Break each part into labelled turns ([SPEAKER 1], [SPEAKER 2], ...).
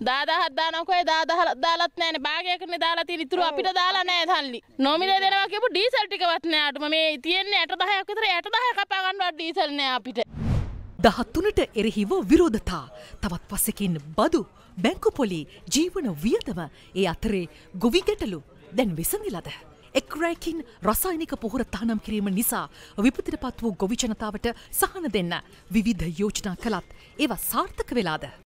[SPEAKER 1] දාදහත් දානකොයි දාදහල දාලත් නෑනේ භාගයකනේ දාලා තියෙන ඉතුරු අපිට දාලා නෑ සල්ලි. නොමිලේ දෙනවා කියපු ඩීසල් ටිකවත් නෑ අටම මේ තියෙන්නේ 810ක් විතර 810 කපා ගන්නවත් ඩීසල් නෑ අපිට. 13ට එරෙහිව විරෝධතා. තවත් පස්සකින් බදු බැංකු පොලි ජීවන වියදම ඒ අතරේ ගොවි ගැටලු දැන් විසඳිලාද? එක් රැකින් රසායනික පොහොර තහනම් කිරීම නිසා විපතිට පත් වූ ගොවි ජනතාවට සහන දෙන්න විවිධ යෝජනා කළත් ඒවා සාර්ථක වෙලාද?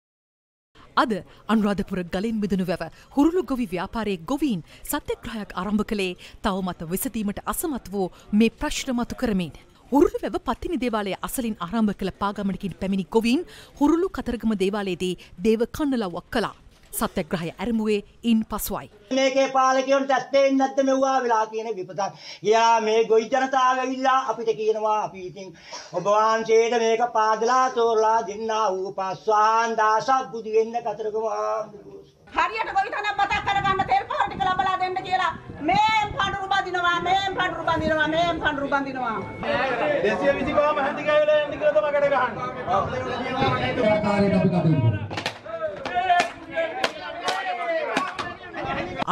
[SPEAKER 1] අද අනුරාධපුර ගලින් මිදුණු වැව හුරුළු ගොවි ව්‍යාපාරයේ ගොවීන් සත්‍යග්‍රහයක් ආරම්භ කළේ තව මත විසඳීමට අසමත් වූ මේ ප්‍රශ්න මතු කරමින්. හුරුළු වැව පත්තිනි දේවාලය අසලින් ආරම්භ කළ පාගමනකින් පැමිණි ගොවීන් හුරුළු කතරගම දේවාලයේදී දේව කන්නලව්වක් කළා. සත්‍යග්‍රහය ඇරමුවේ ඉන් පසුවයි.
[SPEAKER 2] මේකේ පාලකයොන් ඇත්තේෙන් නැත්ත මෙවා වෙලා කියන විපතක් යා මේ ගොයි ජනතාව විල්ලා අපිට කියනවා අපීතින් ඔබවහන්සේට මේක පාදලා තෝරලා දෙන්න වූ පස්වාන් දාසක් බුදු වෙන්න කතරකම හරියට කොයිතන මතක් කරගන්න තෙල් පහර ටික ලබලා දෙන්න කියලා මේම් පඳුරු බඳිනවා මේම් පඳුරු බඳිනවා මේම් පඳුරු බඳිනවා 225 මහන්දි ගාවල යන්න කියලා තමයි කඩ ගහන්නේ. ආකාරයට අපි කටයුතු කරනවා.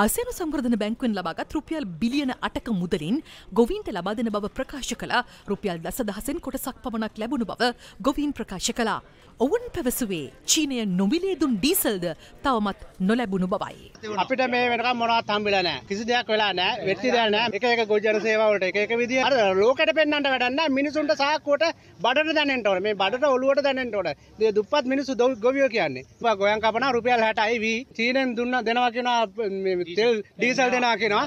[SPEAKER 1] ආසේන සංවර්ධන බැංකුවෙන් ලබාගත් රුපියල් බිලියන අටක මුදලින් ගොවීන්ට ලබාදෙන බව ප්‍රකාශ කළා රුපියල් දස දහසෙන් කොටසක් පමණක් ලැබුණු බව ගොවීන් ප්‍රකාශ කළා. ඔවුන් පැවසුවේ චීනය නොමිලේ දුන් ඩීසල්ද තවමත් නොලැබුණු බවයි. අපිට මේ වෙනකම් මොනවත් හම්බෙලා නැහැ. කිසි දෙයක් වෙලා නැහැ. වෙච්ච දෙයක් නැහැ. එක එක ගොජන සේවාවලට එක එක විදිය අර ලෝකෙට පෙන්වන්නට වැඩක් නැහැ. මිනිසුන්ට සාක්කුවට
[SPEAKER 2] බඩට දැනෙන්න ඕනේ. මේ බඩට ඔලුවට දැනෙන්න ඕනේ. මේ දුප්පත් මිනිස්සු ගොවියෝ කියන්නේ. ගොයන් කපන රුපියල් 60යි වී චීනෙන් දුන්න දෙනවා කියන තෙල් ඩීසල් දෙනවා කියනවා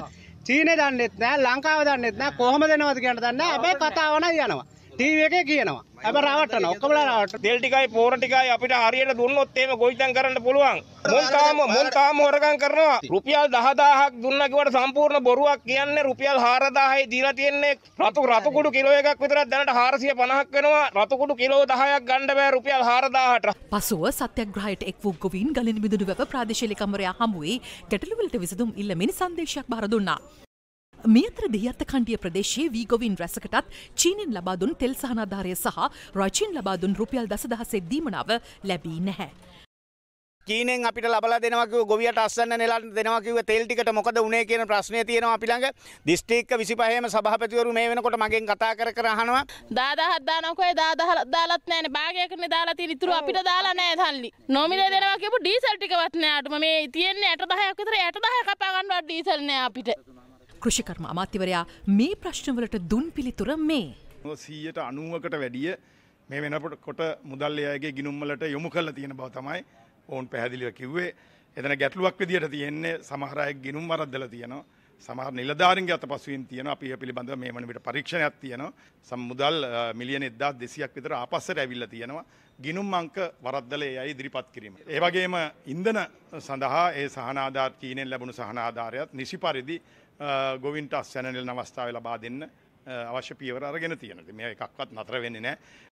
[SPEAKER 2] චීනේ දන්නෙත් නෑ ලංකාව දන්නෙත් නෑ කොහොම දෙනවද කියන්න දන්නේ නෑ හැබැයි කතාව නම් යනවා ටීවී එකේ කියනවා. හැබැයි රවට්ටන ඔක්කොමලා රවට්ටන. තෙල් ටිකයි පෝර ටිකයි අපිට හරියට දුන්නොත් එහෙම ගොවිතැන් කරන්න පුළුවන්. මොන් තාම මොන් තාම හොරගම් කරනවා. රුපියල් 10000ක් දුන්නා කිව්වට සම්පූර්ණ බොරුවක් කියන්නේ රුපියල් 4000යි දීලා තියෙන්නේ. රතු රතු කුඩු කිලෝ එකක් විතරක් දැනට 450ක් වෙනවා.
[SPEAKER 1] රතු කුඩු කිලෝ 10ක් ගන්න බෑ රුපියල් 4000ට. පසුව සත්‍යග්‍රහයට එක් වූ ගොවීන් ගලින් මිදුණු වැව ප්‍රාදේශීය කමරයා හමුවේ ගැටලුවලට විසඳුම් ඉල්ලමින් සංදේශයක් බාර දුන්නා. මේත්‍ර දෙහත්ත කණ්ඩිය ප්‍රදේශයේ වීගොවින් රැසකටත් චීනෙන් ලබාදුන් තෙල් සහනාධාරය සහ රචීන් ලබාදුන් රුපියල් දසදහසෙක් දීමනාව ලැබී නැහැ. චීනෙන්
[SPEAKER 2] අපිට ලබලා දෙනවා කිව්ව ගොවියට අස්සන්න නෙලන්න දෙනවා කිව්ව තෙල් ටිකට මොකද උනේ කියන ප්‍රශ්නේ තියෙනවා අපි ළඟ දිස්ත්‍රික්ක 25ේම සභාපතිවරු මේ වෙනකොට මගෙන් කතා කර කර අහනවා
[SPEAKER 1] 10000ක් දානකොයි 10000 දාලත් නැහැනේ භාගයකනේ දාලා තියෙන ඉතුරු අපිට දාලා නැහැ සල්ලි නොමිලේ දෙනවා කියපු ඩීසල් ටිකවත් නැහැ අටම මේ තියෙන්නේ 8 10ක් විතර 8 10 කපා ගන්නවා ඩීසල් නැහැ අපිට කෘෂිකර්ම අමාත්‍යවරයා මේ ප්‍රශ්නවලට දුන් පිළිතුර මේ.
[SPEAKER 2] සීයට අනුවකට වැඩිය මේ වෙනකොට කොට මුදල් අයගේ ගිනුම්වලට යොමු කරලා තියෙන බව තමයි ඔවුන් පැහැදිලිව කිව්වේ. එතන ගැටලුවක් විදියට තියෙන්නේ සමහර අය ගිනුම් වරද්දලා තියෙනවා. සමහර නිලධාරීන්ගේ අතපසුවෙන් තියෙන අපි ඒ පිළිබඳව මේ වන විට පරීක්ෂණයක් තියෙනවා. සම්මුදල් මිලියන 1200ක් විතර ආපස්සට ඇවිල්ලා තියෙනවා. ගිනුම් අංක වරද්දලා ඒ අය ඉදිරිපත් කිරීම. ඒ වගේම ඉන්ධන සඳහා ඒ සහනාධාර චීනෙන් ලැබුණු සහනාධාරයත් නිසි පරිදි ගොවින්ට අස්සැනල් නවස්ථාව ලබා දෙන්න අවශ්‍ය පියවර අරගෙන තියෙනද මේ එකක්වත් නතර වෙන්නේ නෑ